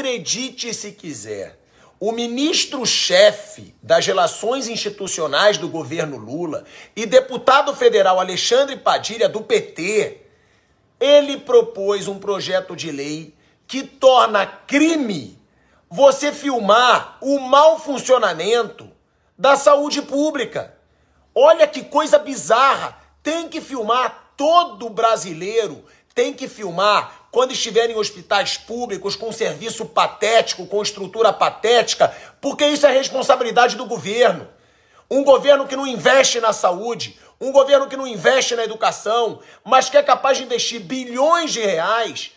Acredite se quiser, o ministro-chefe das Relações Institucionais do governo Lula e deputado federal Alexandre Padilha, do PT, ele propôs um projeto de lei que torna crime você filmar o mau funcionamento da saúde pública. Olha que coisa bizarra! Tem que filmar todo brasileiro, tem que filmar quando estiverem em hospitais públicos, com serviço patético, com estrutura patética, porque isso é responsabilidade do governo. Um governo que não investe na saúde, um governo que não investe na educação, mas que é capaz de investir bilhões de reais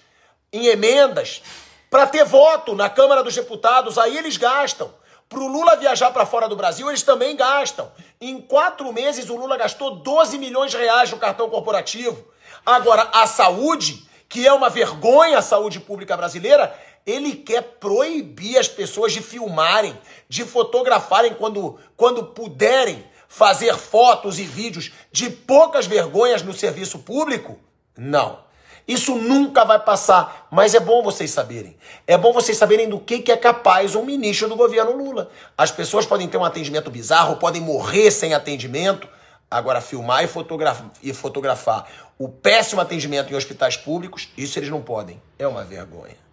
em emendas para ter voto na Câmara dos Deputados, aí eles gastam. Para o Lula viajar para fora do Brasil, eles também gastam. Em quatro meses, o Lula gastou 12 milhões de reais no cartão corporativo. Agora, a saúde que é uma vergonha a saúde pública brasileira, ele quer proibir as pessoas de filmarem, de fotografarem quando, quando puderem fazer fotos e vídeos de poucas vergonhas no serviço público? Não. Isso nunca vai passar, mas é bom vocês saberem. É bom vocês saberem do que, que é capaz um ministro do governo Lula. As pessoas podem ter um atendimento bizarro, podem morrer sem atendimento. Agora, filmar e, e fotografar o péssimo atendimento em hospitais públicos, isso eles não podem. É uma vergonha.